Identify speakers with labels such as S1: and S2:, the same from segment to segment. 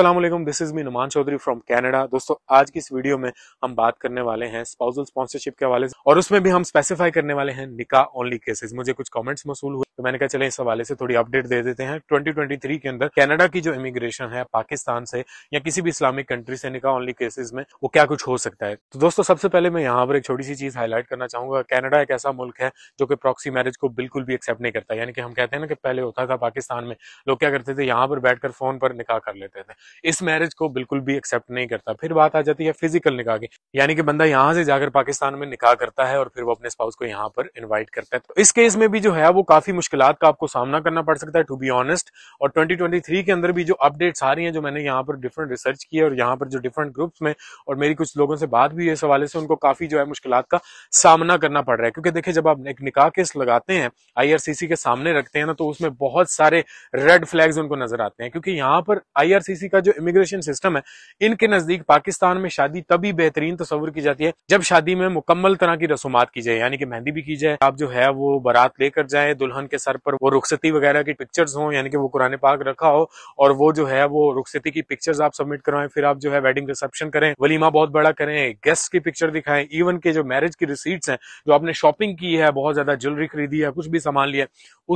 S1: Aslam this is me Numan Chaudhary from Canada दोस्तों आज की इस वीडियो में हम बात करने वाले हैं स्पाउजल स्पॉन्सरशिप के हवाले से और उसमें भी हम स्पेसिफाई करने वाले हैं निका ओनली केसेस मुझे कुछ कमेंट्स मसूल हुए तो मैंने कहा चले इस हवाले से थोड़ी अपडेट दे देते हैं 2023 के अंदर कनाडा की जो इमिग्रेशन है पाकिस्तान से या किसी भी इस्लामिक कंट्री से निका ओनली केसेज में वो क्या कुछ हो सकता है तो दोस्तों सबसे पहले मैं यहाँ पर एक छोटी सी चीज़ हाईलाइट करना चाहूंगा कैनेडा एक ऐसा मुल्क है जो कि प्रॉक्सी मैरिज को बिल्कुल भी एक्सेप्ट नहीं करता यानी कि हम कहते हैं ना कि पहले होता था पाकिस्तान में लोग क्या करते थे यहाँ पर बैठकर फोन पर निकाह कर लेते थे इस मैरिज को बिल्कुल भी एक्सेप्ट नहीं करता फिर बात आ जाती है फिजिकल निकाह की यानी कि बंदा यहाँ से जाकर पाकिस्तान में निकाह करता है और फिर वो अपने स्पाउस को यहाँ पर इन्वाइट करता है तो इस केस में भी जो है वो काफी मुश्किल का आपको सामना करना पड़ सकता है टू बी ऑनेस्ट और ट्वेंटी के अंदर भी जो अपडेट्स आ रही है जो मैंने यहाँ पर डिफरेंट रिसर्च की है और यहाँ पर जो डिफरेंट ग्रुप्स में और मेरी कुछ लोगों से बात भी है इस हवाले से उनको काफी जो है मुश्किल का सामना करना पड़ रहा है क्योंकि देखिए जब आप एक निकाह केस लगाते हैं आईआरसीसी के सामने रखते हैं ना तो उसमें बहुत सारे रेड फ्लैग्स उनको नजर आते हैं क्योंकि यहाँ पर आईआरसीसी का जो इमिग्रेशन सिस्टम है इनके नजदीक पाकिस्तान में शादी तभी बेहतरीन तस्वर की जाती है जब शादी में मुकम्मल तरह की रसूमात की जाए यानी कि मेहंदी भी की जाए आप जो है वो बारात लेकर जाए दुल्हन के सर पर वो रुखसती वगैरह की पिक्चर्स हो यानी कि वो कुरने पाक रखा हो और वो जो है वो रुखसती की पिक्चर्स आप सबमिट करवाएं फिर आप जो है वेडिंग रिसेप्शन करें वलीमा बहुत बड़ा करें गेस्ट की पिक्चर दिखाएं इवन के जो मैरिज की रिसीट्स हैं जो आपने शॉपिंग की है बहुत ज्यादा ज्वेलरी खरीदी है कुछ भी सामान लिया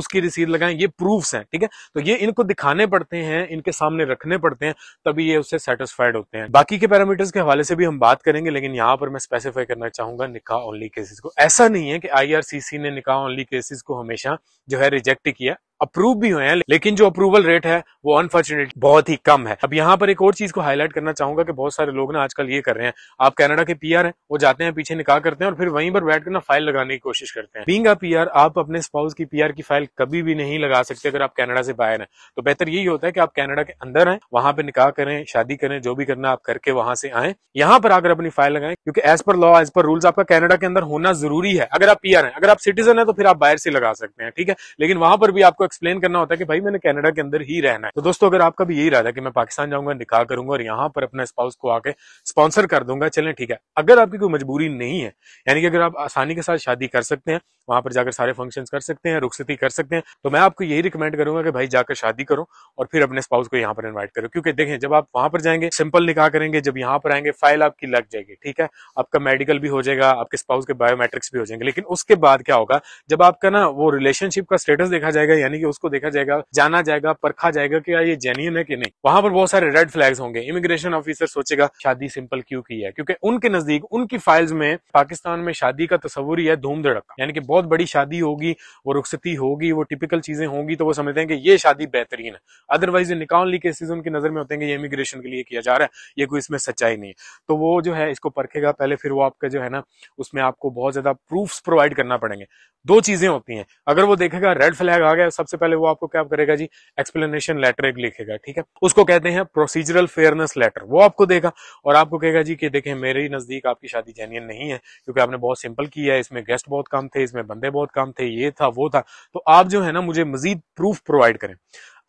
S1: उसकी रिसीट लगाएं ये प्रूफ्स हैं ठीक है तो ये इनको दिखाने पड़ते हैं इनके सामने रखने पड़ते हैं हैं तभी ये उससे सेटिस्फाइड होते हैं बाकी के पैरामीटर्स के हवाले से भी हम बात करेंगे लेकिन यहाँ पर मैं स्पेसिफाई करना चाहूंगा निकाह ओनली केसेस को ऐसा नहीं है कि आईआरसीसी ने निकाह ओनली केसेस को हमेशा जो है रिजेक्ट किया अप्रूव भी हुए हैं लेकिन जो अप्रूवल रेट है वो अनफॉर्चुनेट बहुत ही कम है अब यहाँ पर एक और चीज को हाईलाइट करना चाहूंगा कि बहुत सारे लोग ना आजकल ये कर रहे हैं आप कनाडा के पीआर हैं वो जाते हैं पीछे निकाह करते हैं और फिर वहीं पर बैठ कर ना फाइल लगाने की कोशिश करते हैं बींग पी पीआर आप अपने स्पाउस की पीआर की फाइल कभी भी नहीं लगा सकते अगर आप कैनेडा से बाहर है तो बेहतर यही होता है कि आप कैनेडा के अंदर आए वहां पर निकाह करें शादी करें जो भी करना आप करके वहां से आए यहाँ पर आकर अपनी फाइल लगाए क्योंकि as per law as per rules आपका कैनेडा के अंदर होना जरूरी है अगर आप पीआर है अगर आप सिटीजन है तो फिर आप बाहर से लगा सकते हैं ठीक है लेकिन वहां पर भी आपको एक्सप्लेन करना होता है कि भाई मैंने कनाडा के अंदर ही रहना है तो दोस्तों अगर आपका भी यही रहा है कि मैं पाकिस्तान जाऊंगा निकाह करूंगा और यहाँ पर अपने स्पाउस को आके स्पॉन्सर कर दूंगा चले ठीक है अगर आपकी कोई मजबूरी नहीं है यानी कि अगर आप आसानी के साथ शादी कर सकते हैं वहां पर जाकर सारे फंक्शन कर सकते हैं रुखसती कर सकते हैं तो मैं आपको यही रिकमेंड करूंगा कि भाई जाकर शादी करो और फिर अपने स्पाउस को यहाँ पर इन्वाइट करो क्योंकि देखें जब आप वहां पर जाएंगे सिंपल निकाह करेंगे जब यहाँ पर आएंगे फाइल आपकी लग जाएगी ठीक है आपका मेडिकल भी हो जाएगा आपके स्पाउस के बायोमेट्रिक्स भी हो जाएंगे लेकिन उसके बाद क्या होगा जब आपका ना वो रिलेशनशिप का स्टेटस देखा जाएगा यानी यानी कि उसको देखा जाएगा जाना जाएगा परखा जाएगा कि ये जेन्यून है कि नहीं वहां पर बहुत सारे रेड फ्लैग्स होंगे इमिग्रेशन ऑफिसर सोचेगा शादी सिंपल क्यों की है क्योंकि उनके नजदीक उनकी फाइल्स में पाकिस्तान में शादी का तस्वुर ही है धूम धड़का यानी कि बहुत बड़ी शादी होगी वो रुखसती होगी वो टिपिकल चीजें होंगी तो वो समझते हैं कि ये शादी बेहतरीन है अदरवाइज निकाल ली केसेज उनकी नजर में होते हैं कि ये इमिग्रेशन के लिए किया जा रहा है ये कोई इसमें सच्चाई नहीं तो वो जो है इसको परखेगा पहले फिर वो आपका जो है ना उसमें आपको बहुत ज्यादा प्रूफ प्रोवाइड करना पड़ेंगे दो चीजें होती हैं अगर वो देखेगा रेड फ्लैग आ गया सब सबसे पहले वो आपको क्या करेगा जी एक्सप्लेनेशन लेटर एक लिखेगा ठीक है उसको कहते हैं प्रोसीजरल फेयरनेस लेटर वो आपको देगा और आपको कहेगा जी कि देखें मेरे नजदीक आपकी शादी जेन्यन नहीं है क्योंकि आपने बहुत सिंपल किया है इसमें गेस्ट बहुत कम थे इसमें बंदे बहुत कम थे ये था वो था तो आप जो है ना मुझे मजीद प्रूफ प्रोवाइड करें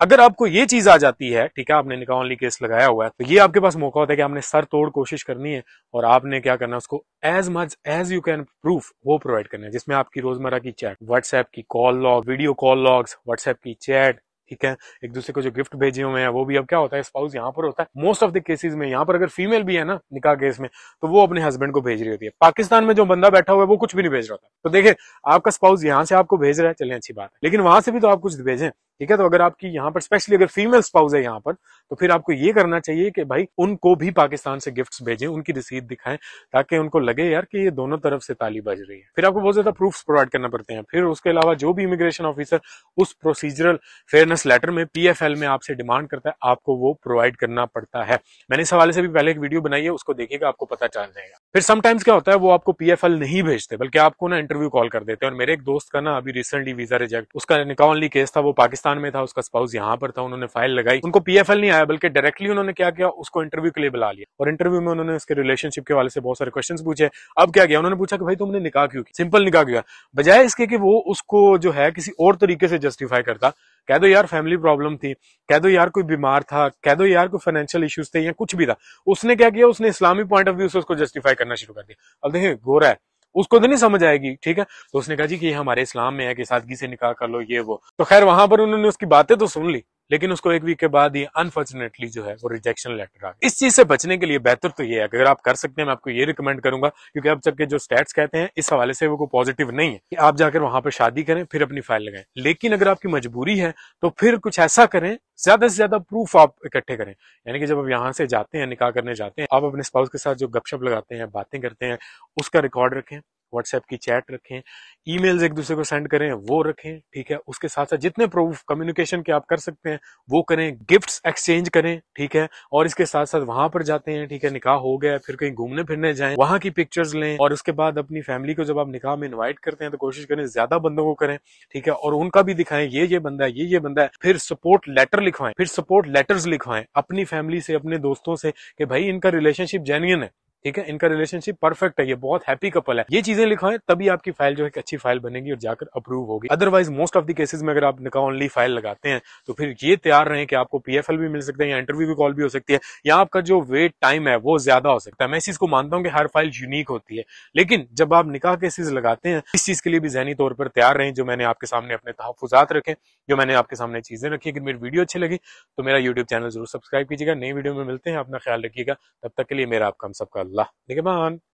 S1: अगर आपको ये चीज आ जाती है ठीक है आपने निकाह ओनली केस लगाया हुआ है तो ये आपके पास मौका होता है कि आपने सर तोड़ कोशिश करनी है और आपने क्या करना है उसको as much as you can proof वो प्रोवाइड करना है जिसमें आपकी रोजमर्रा की चैट व्हाट्सएप की call log video call logs WhatsApp की चैट ठीक है एक दूसरे को जो गिफ्ट भेजे हुए हैं वो भी अब क्या होता है स्पाउस यहाँ पर होता है मोस्ट ऑफ द केसेस में यहाँ पर अगर फीमेल भी है ना निकाह केस में तो वो अपने हस्बैंड को भेज रही होती है पाकिस्तान में जो बंदा बैठा हुआ है वो कुछ भी नहीं भेज रहा होता तो देखिए आपका स्पाउस यहाँ से आपको भेज रहा है चले अच्छी बात है लेकिन वहां से भी तो आप कुछ भेजें ठीक है तो अगर आपकी यहाँ पर स्पेशली अगर फीमेल स्पाउस है यहाँ पर तो फिर आपको ये करना चाहिए कि भाई उनको भी पाकिस्तान से गिफ्ट भेजें उनकी रिसीद दिखाएं ताकि उनको लगे यार कि ये दोनों तरफ से ताली बज रही है फिर आपको बहुत ज्यादा प्रूफ प्रोवाइड करना पड़ते हैं फिर उसके अलावा जो भी इमिग्रेशन ऑफिसर उस प्रोसीजरल फेयरनेस लेटर में पी में आपसे डिमांड करता है आपको वो प्रोवाइड करना पड़ता है मैंने इस हवाले से भी पहले एक वीडियो बनाई है उसको देखिएगा आपको पता चल जाएगा फिर समटाइम्स क्या होता है वो आपको पी नहीं भेजते बल्कि आपको ना इंटरव्यू कॉल कर देते हैं और मेरे एक दोस्त का ना अभी रिसेंटली वीजा रिजेक्ट उसका निकाउनली केस था वो पाकिस्तान पाकिस्तान में था उसका स्पाउस यहाँ पर था उन्होंने फाइल लगाई उनको पीएफएल नहीं आया बल्कि डायरेक्टली उन्होंने क्या किया उसको इंटरव्यू के लिए बुला लिया और इंटरव्यू में उन्होंने उसके रिलेशनशिप के वाले से बहुत सारे क्वेश्चन पूछे अब क्या किया उन्होंने पूछा कि भाई तुमने निकाह क्यों किया सिंपल निकाह किया बजाय इसके कि वो उसको जो है किसी और तरीके से जस्टिफाई करता कह दो यार फैमिली प्रॉब्लम थी कह दो यार कोई बीमार था कह दो यार कोई फाइनेंशियल इश्यूज थे या कुछ भी था उसने क्या किया उसने इस्लामी पॉइंट ऑफ व्यू से उसको जस्टिफाई करना शुरू कर दिया अब देखिए गोरा है उसको तो नहीं समझ आएगी ठीक है तो उसने कहा जी कि हमारे इस्लाम में है कि सादगी से निकाह कर लो ये वो तो खैर वहां पर उन्होंने उसकी बातें तो सुन ली लेकिन उसको एक वीक के बाद ही अनफॉर्चुनेटली जो है वो रिजेक्शन लेटर आ गया इस चीज से बचने के लिए बेहतर तो ये है अगर आप कर सकते हैं मैं आपको ये रिकमेंड करूंगा क्योंकि अब तक के जो स्टेट्स कहते हैं इस हवाले से वो पॉजिटिव नहीं है कि आप जाकर वहां पर शादी करें फिर अपनी फाइल लगाएं लेकिन अगर आपकी मजबूरी है तो फिर कुछ ऐसा करें ज्यादा से ज्यादा प्रूफ आप इकट्ठे करें यानी कि जब आप यहाँ से जाते हैं निकाह करने जाते हैं आप अपने स्पाउस के साथ जो गपशप लगाते हैं बातें करते हैं उसका रिकॉर्ड रखें व्हाट्सएप की चैट रखें ईमेल्स एक दूसरे को सेंड करें वो रखें ठीक है उसके साथ साथ जितने प्रूफ कम्युनिकेशन के आप कर सकते हैं वो करें गिफ्ट्स एक्सचेंज करें ठीक है और इसके साथ साथ वहां पर जाते हैं ठीक है निकाह हो गया फिर कहीं घूमने फिरने जाएं वहां की पिक्चर्स लें और उसके बाद अपनी फैमिली को जब आप निकाह में इन्वाइट करते हैं तो कोशिश करें ज्यादा बंदों को करें ठीक है और उनका भी दिखाएं ये ये बंदा है ये ये बंदा है फिर सपोर्ट लेटर लिखवाएं फिर सपोर्ट लेटर्स लिखवाएं अपनी फैमिली से अपने दोस्तों से कि भाई इनका रिलेशनशिप जेन्यन है ठीक है इनका रिलेशनशिप परफेक्ट है ये बहुत हैप्पी कपल है ये चीजें लिखा है तभी आपकी फाइल जो है अच्छी फाइल बनेगी और जाकर अप्रूव होगी otherwise most of the cases में अगर आप निका ओनली फाइल लगाते हैं तो फिर ये तैयार रहे कि आपको पीएफएल भी मिल सकता है या इंटरव्यू भी कॉल भी हो सकती है या आपका जो वेट टाइम है वो ज्यादा हो सकता है मैं इस चीज को मानता हूँ कि हर फाइल यूनिक होती है लेकिन जब आप निकाह केसेज लगाते हैं इस चीज के लिए भी जहनी तौर पर तैयार रहे जो मैंने आपके सामने अपने तहफात रखे जो मैंने आपके सामने चीजें रखी अगर मेरी वीडियो अच्छी लगी तो मेरा यूट्यूब चैनल जरूर सब्सक्राइब कीजिएगा नई वीडियो में मिलते हैं अपना ख्याल रखिएगा तब तक के लिए मेरा आपका हम सबका الله نجمان